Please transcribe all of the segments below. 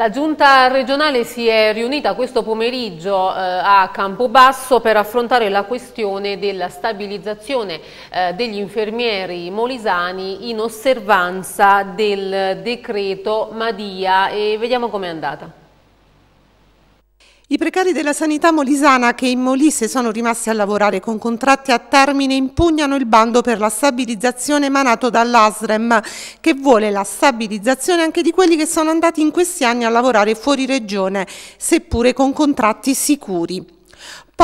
La giunta regionale si è riunita questo pomeriggio eh, a Campobasso per affrontare la questione della stabilizzazione eh, degli infermieri molisani in osservanza del decreto Madia e vediamo com'è andata. I precari della sanità molisana che in Molise sono rimasti a lavorare con contratti a termine impugnano il bando per la stabilizzazione emanato dall'ASREM che vuole la stabilizzazione anche di quelli che sono andati in questi anni a lavorare fuori regione, seppure con contratti sicuri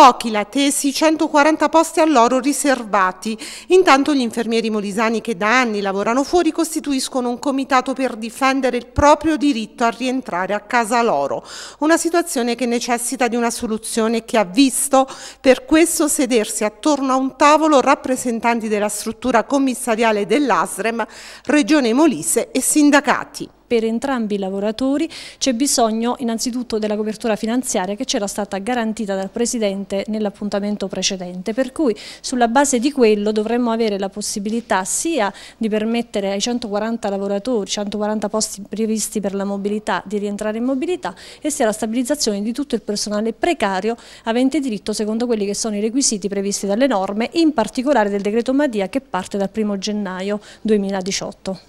pochi la tesi, 140 posti all'oro riservati. Intanto gli infermieri molisani che da anni lavorano fuori costituiscono un comitato per difendere il proprio diritto a rientrare a casa loro. Una situazione che necessita di una soluzione che ha visto per questo sedersi attorno a un tavolo rappresentanti della struttura commissariale dell'ASREM, Regione Molise e sindacati per entrambi i lavoratori c'è bisogno innanzitutto della copertura finanziaria che c'era stata garantita dal Presidente nell'appuntamento precedente, per cui sulla base di quello dovremmo avere la possibilità sia di permettere ai 140 lavoratori, 140 posti previsti per la mobilità di rientrare in mobilità e sia la stabilizzazione di tutto il personale precario avente diritto secondo quelli che sono i requisiti previsti dalle norme, in particolare del decreto Madia che parte dal 1 gennaio 2018.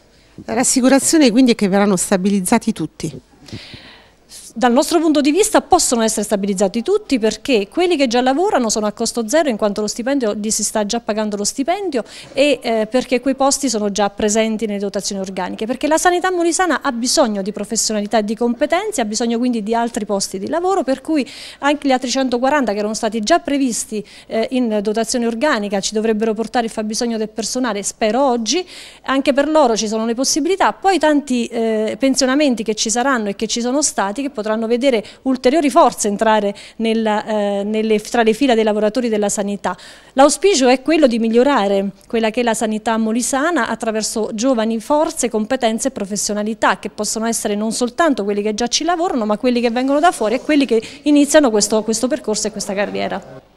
La rassicurazione quindi è che verranno stabilizzati tutti. Dal nostro punto di vista possono essere stabilizzati tutti perché quelli che già lavorano sono a costo zero in quanto lo stipendio gli si sta già pagando lo stipendio e eh, perché quei posti sono già presenti nelle dotazioni organiche, perché la sanità molisana ha bisogno di professionalità e di competenze, ha bisogno quindi di altri posti di lavoro per cui anche gli altri 140 che erano stati già previsti eh, in dotazione organica ci dovrebbero portare il fabbisogno del personale, spero oggi, anche per loro ci sono le possibilità, poi tanti eh, pensionamenti che ci saranno e che ci sono stati che potranno potranno vedere ulteriori forze entrare nella, eh, nelle, tra le fila dei lavoratori della sanità. L'auspicio è quello di migliorare quella che è la sanità molisana attraverso giovani forze, competenze e professionalità che possono essere non soltanto quelli che già ci lavorano ma quelli che vengono da fuori e quelli che iniziano questo, questo percorso e questa carriera.